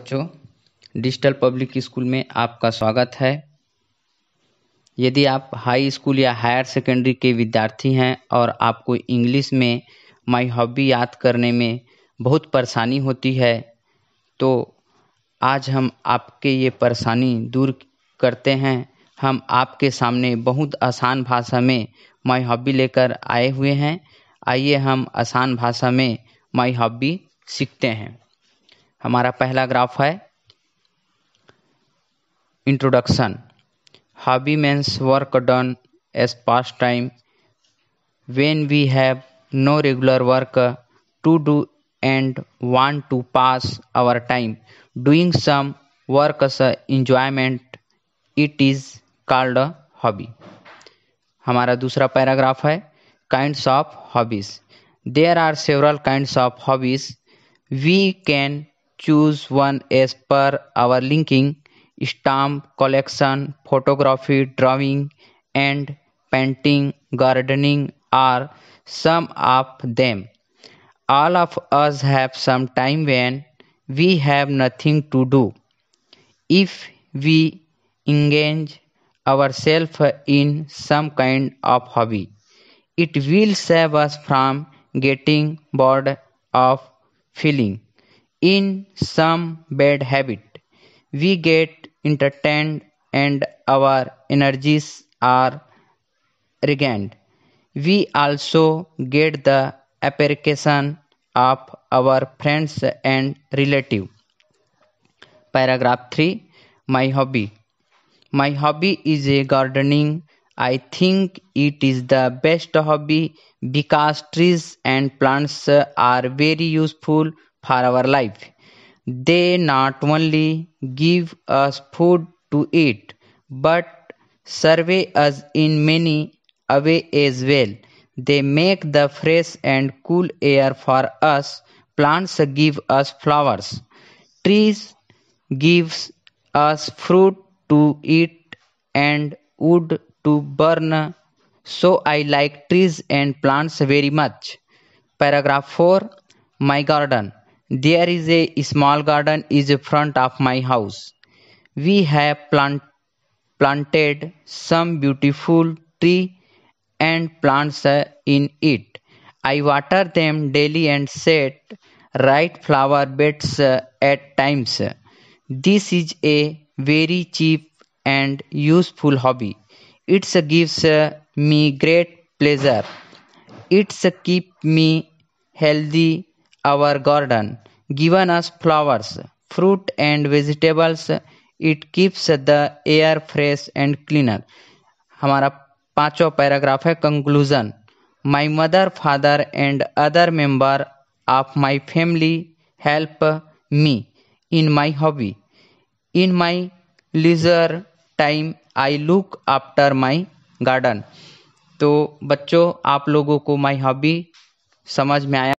बच्चों digital public school में आपका स्वागत है यदि आप हाई स्कूल या हायर सेकेंडरी के विद्यार्थी हैं और आपको इंग्लिश में माय हॉबी याद करने में बहुत परेशानी होती है तो आज हम आपके ये परेशानी दूर करते हैं हम आपके सामने बहुत आसान भाषा में माय हॉबी लेकर आए हुए हैं आइए हम आसान भाषा में माय हॉबी सीखते हैं हमारा पहला ग्राफ है introduction hobby means work done as pastime when we have no regular work to do and one to pass our time doing some work as enjoyment it is called a hobby हमारा दूसरा paragraph है kinds of hobbies there are several kinds of hobbies we can choose one as per our linking stamp collection, photography, drawing, and painting, gardening are some of them. All of us have some time when we have nothing to do. If we engage ourselves in some kind of hobby, it will save us from getting bored of feeling in some bad habit, we get entertained and our energies are regained. We also get the appreciation of our friends and relative. Paragraph 3 My hobby. My hobby is a gardening. I think it is the best hobby because trees and plants are very useful for our life. They not only give us food to eat, but serve us in many a way as well. They make the fresh and cool air for us. Plants give us flowers. Trees gives us fruit to eat and wood to burn. So I like trees and plants very much. Paragraph 4 My garden. There is a small garden is in front of my house. We have plant, planted some beautiful tree and plants in it. I water them daily and set right flower beds at times. This is a very cheap and useful hobby. It gives me great pleasure. It keeps me healthy our garden, given us flowers, fruit, and vegetables. It keeps the air fresh and cleaner. हमारा पांचवा paragraph है conclusion my mother father and other member of my family help me in my hobby in my leisure time I look after my garden तो बच्चों आप लोगों को my hobby समझ में आया